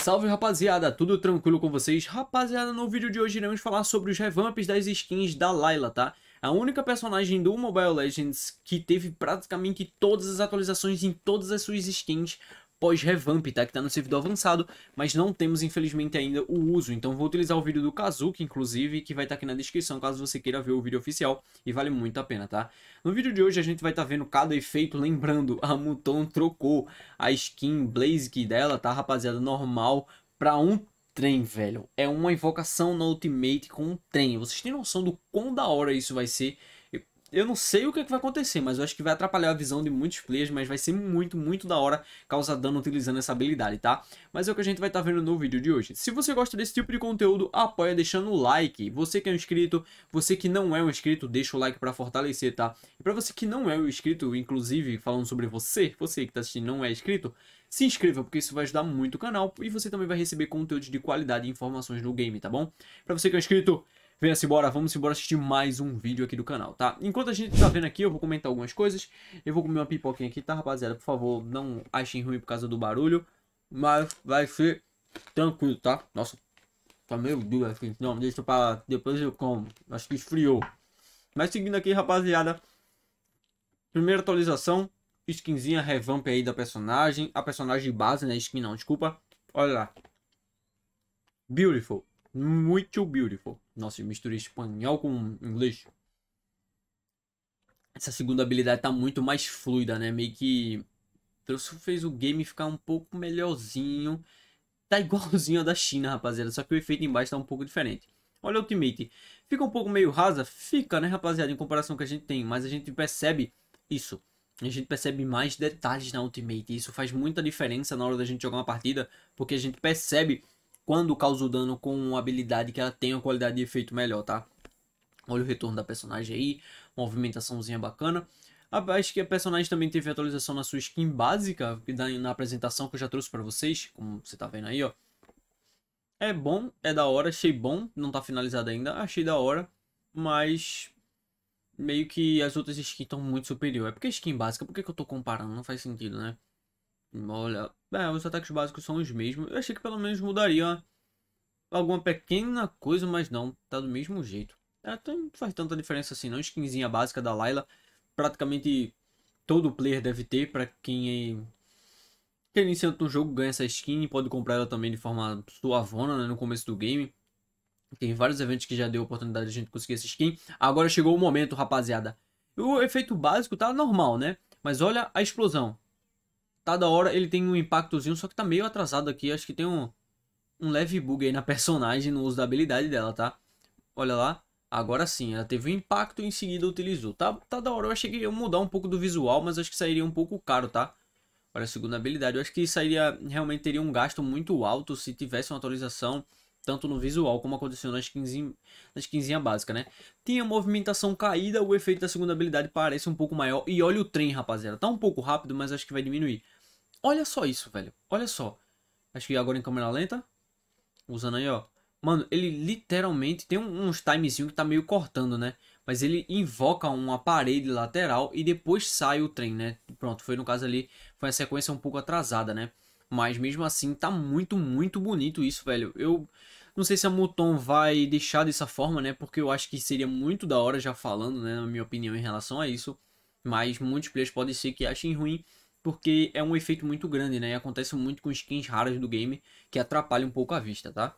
Salve rapaziada, tudo tranquilo com vocês? Rapaziada, no vídeo de hoje iremos falar sobre os revamps das skins da Layla, tá? A única personagem do Mobile Legends que teve praticamente todas as atualizações em todas as suas skins pós-revamp, tá? Que tá no servidor avançado, mas não temos, infelizmente, ainda o uso. Então vou utilizar o vídeo do Kazuki, inclusive, que vai estar tá aqui na descrição, caso você queira ver o vídeo oficial, e vale muito a pena, tá? No vídeo de hoje a gente vai estar tá vendo cada efeito, lembrando, a Muton trocou a skin Blaze dela, tá, rapaziada, normal, pra um trem, velho. É uma invocação na Ultimate com um trem. Vocês têm noção do quão da hora isso vai ser? eu não sei o que, é que vai acontecer, mas eu acho que vai atrapalhar a visão de muitos players, mas vai ser muito, muito da hora causar dano utilizando essa habilidade, tá? Mas é o que a gente vai estar tá vendo no vídeo de hoje. Se você gosta desse tipo de conteúdo, apoia deixando o like. Você que é um inscrito, você que não é um inscrito, deixa o like para fortalecer, tá? E pra você que não é um inscrito, inclusive falando sobre você, você que tá assistindo não é inscrito, se inscreva, porque isso vai ajudar muito o canal e você também vai receber conteúdo de qualidade e informações no game, tá bom? Pra você que é um inscrito venha-se embora, vamos embora assistir mais um vídeo aqui do canal, tá? Enquanto a gente tá vendo aqui, eu vou comentar algumas coisas. Eu vou comer uma pipoquinha aqui, tá, rapaziada? Por favor, não achem ruim por causa do barulho. Mas vai ser tranquilo, tá? Nossa, tá meio duro assim. Não, deixa pra... Depois eu como. Acho que esfriou. Mas seguindo aqui, rapaziada. Primeira atualização. Skinzinha revamp aí da personagem. A personagem base, né? Skin não, desculpa. Olha lá. Beautiful. Muito beautiful. Nossa, eu misturei espanhol com inglês. Essa segunda habilidade tá muito mais fluida, né? Meio que trouxe, fez o game ficar um pouco melhorzinho. Tá igualzinho a da China, rapaziada. Só que o efeito embaixo tá um pouco diferente. Olha o Ultimate. Fica um pouco meio rasa? Fica, né, rapaziada? Em comparação que a gente tem. Mas a gente percebe isso. A gente percebe mais detalhes na Ultimate. Isso faz muita diferença na hora da gente jogar uma partida. Porque a gente percebe quando causa o dano com uma habilidade que ela tem uma qualidade de efeito melhor, tá? Olha o retorno da personagem aí, movimentaçãozinha bacana. Acho que a personagem também teve atualização na sua skin básica, na apresentação que eu já trouxe para vocês, como você tá vendo aí, ó. É bom, é da hora, achei bom, não tá finalizado ainda, achei da hora, mas meio que as outras skins estão muito superior. É porque skin básica, por que, que eu tô comparando? Não faz sentido, né? Olha, é, os ataques básicos são os mesmos. Eu achei que pelo menos mudaria alguma pequena coisa, mas não, tá do mesmo jeito. É, então não faz tanta diferença assim, não. Skinzinha básica da Layla, praticamente todo player deve ter. Para quem é quem é no jogo ganha essa skin, pode comprar ela também de forma suavona né, no começo do game. Tem vários eventos que já deu oportunidade de a gente conseguir essa skin. Agora chegou o momento, rapaziada. O efeito básico tá normal, né? Mas olha a explosão tá da hora, ele tem um impactozinho, só que tá meio atrasado aqui. Acho que tem um, um leve bug aí na personagem, no uso da habilidade dela, tá? Olha lá. Agora sim, ela teve um impacto e em seguida utilizou. Tá, tá da hora, eu achei que ia mudar um pouco do visual, mas acho que sairia um pouco caro, tá? Para a segunda habilidade, eu acho que sairia, realmente teria um gasto muito alto se tivesse uma atualização tanto no visual como aconteceu nas 15, nas 15 básica, né? Tinha movimentação caída, o efeito da segunda habilidade parece um pouco maior. E olha o trem, rapaziada. Tá um pouco rápido, mas acho que vai diminuir. Olha só isso, velho. Olha só. Acho que agora em câmera lenta. Usando aí, ó. Mano, ele literalmente tem uns timezinho que tá meio cortando, né? Mas ele invoca uma parede lateral e depois sai o trem, né? Pronto, foi no caso ali, foi a sequência um pouco atrasada, né? Mas mesmo assim, tá muito, muito bonito isso, velho. Eu não sei se a Muton vai deixar dessa forma, né? Porque eu acho que seria muito da hora já falando, né? Na minha opinião, em relação a isso. Mas muitos players podem ser que achem ruim. Porque é um efeito muito grande, né? E acontece muito com skins raras do game que atrapalham um pouco a vista, tá?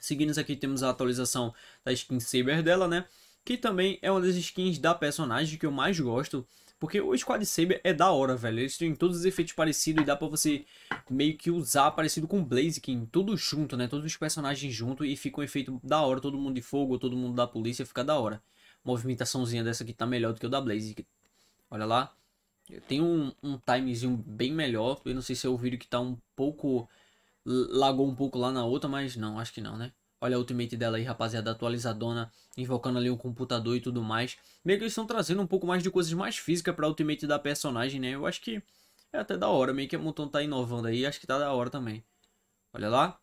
Seguindo aqui temos a atualização da skin Saber dela, né? Que também é uma das skins da personagem que eu mais gosto. Porque o Squad Saber é da hora, velho. Eles têm todos os efeitos parecidos e dá pra você meio que usar parecido com o Blaziken, tudo junto, né? Todos os personagens junto e fica um efeito da hora. Todo mundo de fogo, todo mundo da polícia, fica da hora. Movimentaçãozinha dessa aqui tá melhor do que o da Blaziken. Olha lá. Tem um, um timezinho bem melhor. Eu não sei se é o vídeo que tá um pouco. Lagou um pouco lá na outra, mas não, acho que não, né? Olha a ultimate dela aí, rapaziada, atualizadona, invocando ali um computador e tudo mais. Meio que eles estão trazendo um pouco mais de coisas mais físicas pra ultimate da personagem, né? Eu acho que é até da hora, meio que a Muton tá inovando aí, acho que tá da hora também. Olha lá,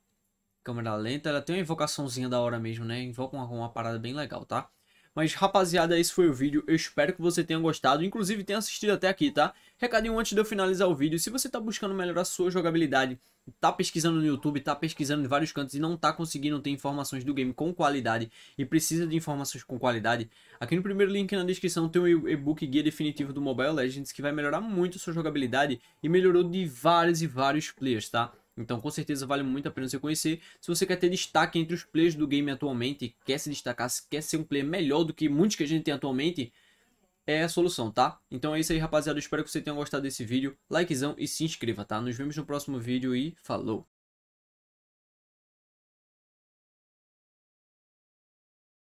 câmera lenta, ela tem uma invocaçãozinha da hora mesmo, né? Invoca uma, uma parada bem legal, tá? Mas, rapaziada, esse foi o vídeo. Eu espero que você tenha gostado. Inclusive, tenha assistido até aqui, tá? Recadinho antes de eu finalizar o vídeo. Se você está buscando melhorar sua jogabilidade tá pesquisando no YouTube, tá pesquisando em vários cantos e não tá conseguindo ter informações do game com qualidade e precisa de informações com qualidade, aqui no primeiro link na descrição tem o e-book guia definitivo do Mobile Legends que vai melhorar muito sua jogabilidade e melhorou de vários e vários players, tá? Então, com certeza, vale muito a pena você conhecer. Se você quer ter destaque entre os players do game atualmente, quer se destacar, quer ser um player melhor do que muitos que a gente tem atualmente, é a solução, tá? Então é isso aí, rapaziada. espero que você tenha gostado desse vídeo. Likezão e se inscreva, tá? Nos vemos no próximo vídeo e falou!